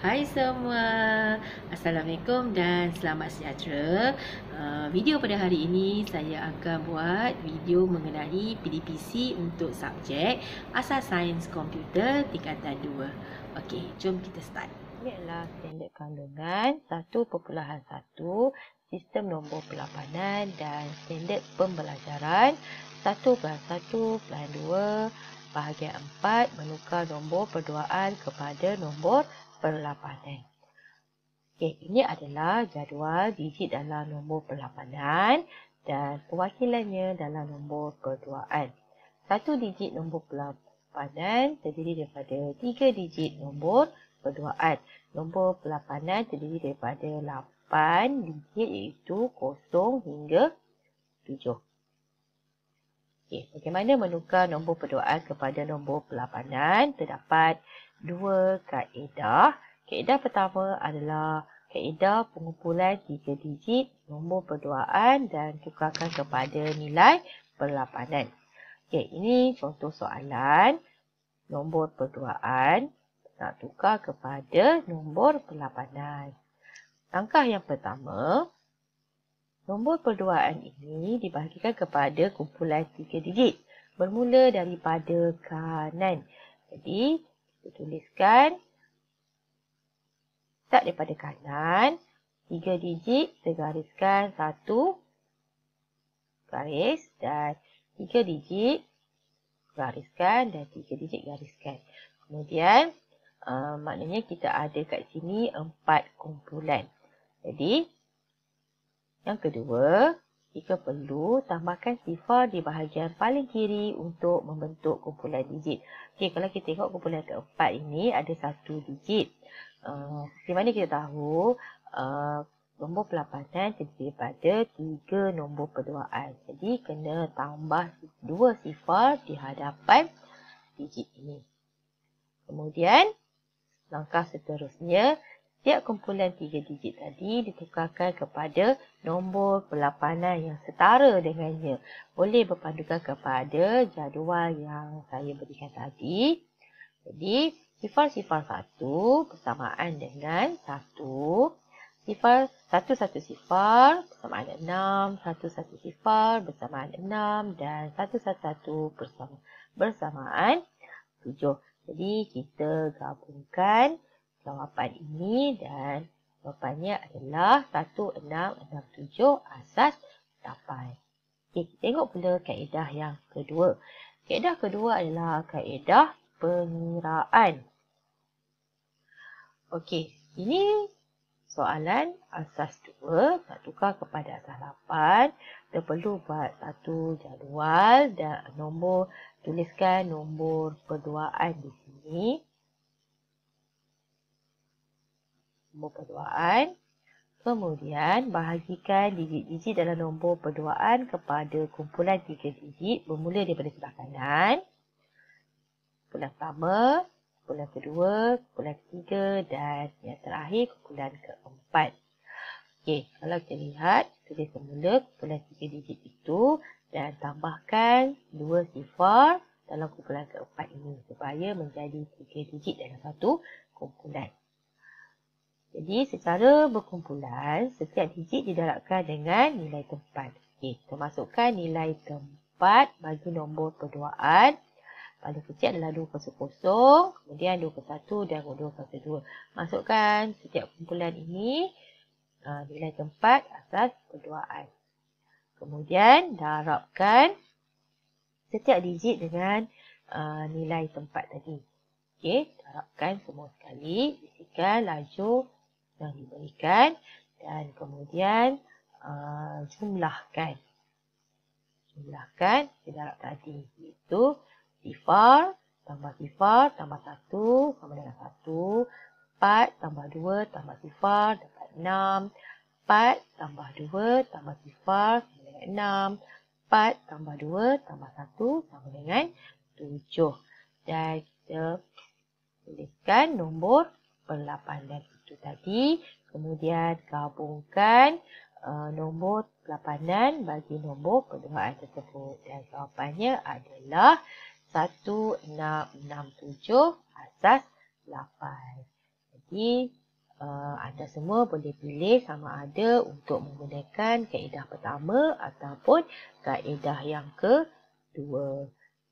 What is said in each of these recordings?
Hai semua Assalamualaikum dan selamat sejahtera uh, Video pada hari ini saya akan buat video mengenai PDPC untuk subjek Asas Sains Komputer Tingkatan 2 Okey, jom kita start Ini adalah standard kandungan 1.1 Sistem nombor pelapanan dan standard pembelajaran 1.1.2 Bahagian 4 menukar nombor perduaan kepada nombor perlapanan. Okey, ini adalah jadual digit dalam nombor perlapanan dan perwakilannya dalam nombor keduaan. Satu digit nombor perlapanan terdiri daripada tiga digit nombor keduaan. Nombor perlapanan terdiri daripada lapan digit iaitu kosong hingga tujuh. Okey, bagaimana menukar nombor keduaan kepada nombor perlapanan? Terdapat dua kaedah. Kaedah pertama adalah kaedah pengumpulan tiga digit nombor perduaan dan tukarkan kepada nilai perlapanan. Okey, ini contoh soalan nombor perduaan nak tukar kepada nombor perlapanan. Langkah yang pertama, nombor perduaan ini dibahagikan kepada kumpulan tiga digit bermula daripada kanan. Jadi, kita tuliskan start daripada kanan. Tiga digit, kita gariskan satu garis dan tiga digit gariskan dan tiga digit gariskan. Kemudian uh, maknanya kita ada kat sini empat kumpulan. Jadi yang kedua, jika perlu, tambahkan sifar di bahagian paling kiri untuk membentuk kumpulan digit. Okey, kalau kita tengok kumpulan keempat ini ada satu digit. Uh, di mana kita tahu uh, nombor pelapanan terdiri pada tiga nombor perduaan. Jadi, kena tambah dua sifar di hadapan digit ini. Kemudian, langkah seterusnya, Setiap kumpulan tiga digit tadi ditukarkan kepada nombor pelapanan yang setara dengannya. Boleh berpandukan kepada jadual yang saya berikan tadi. Jadi, sifar-sifar satu bersamaan dengan satu Sifar satu satu sifar persamaan enam satu satu sifar persamaan enam Dan satu 1 persamaan tujuh. Jadi, kita gabungkan jawapan ini dan jawapannya adalah 1667 asas 8. Okay, kita tengok pula kaedah yang kedua. Kaedah kedua adalah kaedah pengiraan. Okey, ini soalan asas 2 nak tukar kepada asas 8. Kita perlu buat satu jadual dan nombor tuliskan nombor perduaan di sini. nombor perduaan. Kemudian bahagikan digit-digit dalam nombor perduaan kepada kumpulan tiga digit bermula daripada sebelah kanan. Kumpulan pertama, kumpulan kedua, kumpulan ketiga dan yang terakhir kumpulan keempat. Okey, kalau kita lihat, kita semula kumpulan tiga digit itu dan tambahkan dua sifar dalam kumpulan keempat ini supaya menjadi tiga digit dalam satu kumpulan. Jadi secara berkumpulan, setiap digit didarabkan dengan nilai tempat. Okey, kita masukkan nilai tempat bagi nombor perduaan. Paling kecil adalah 2 kosong kosong, kemudian 2 kosong satu dan 2 kosong dua. Masukkan setiap kumpulan ini uh, nilai tempat asas perduaan. Kemudian darabkan setiap digit dengan uh, nilai tempat tadi. Okey, darabkan semua sekali. Isikan laju yang diberikan dan kemudian uh, jumlahkan. Jumlahkan di tadi iaitu tifar tambah tifar tambah satu sama dengan satu empat tambah dua tambah tifar dapat enam empat tambah dua tambah tifar sama dengan 6. 4 tambah dua tambah satu sama dengan tujuh Dan kita uh, tuliskan nombor 8 dan 3 tu tadi. Kemudian gabungkan uh, nombor lapanan bagi nombor perlumbaan tersebut. Dan jawapannya adalah 1667 asas 8. Jadi uh, anda semua boleh pilih sama ada untuk menggunakan kaedah pertama ataupun kaedah yang kedua.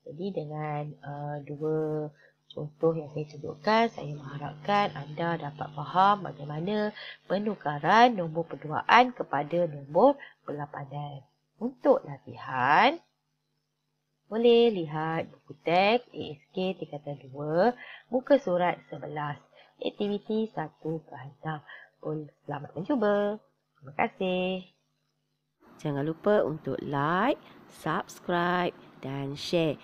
Jadi dengan uh, dua Contoh yang saya tunjukkan saya mengharapkan anda dapat faham bagaimana penukaran nombor perduaan kepada nombor perlapanan. Untuk latihan, boleh lihat buku teks ASK tingkatan 2, muka surat 11, aktiviti 1 ke 6. Selamat mencuba. Terima kasih. Jangan lupa untuk like, subscribe dan share.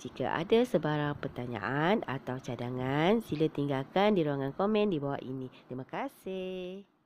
Jika ada sebarang pertanyaan atau cadangan, sila tinggalkan di ruangan komen di bawah ini. Terima kasih.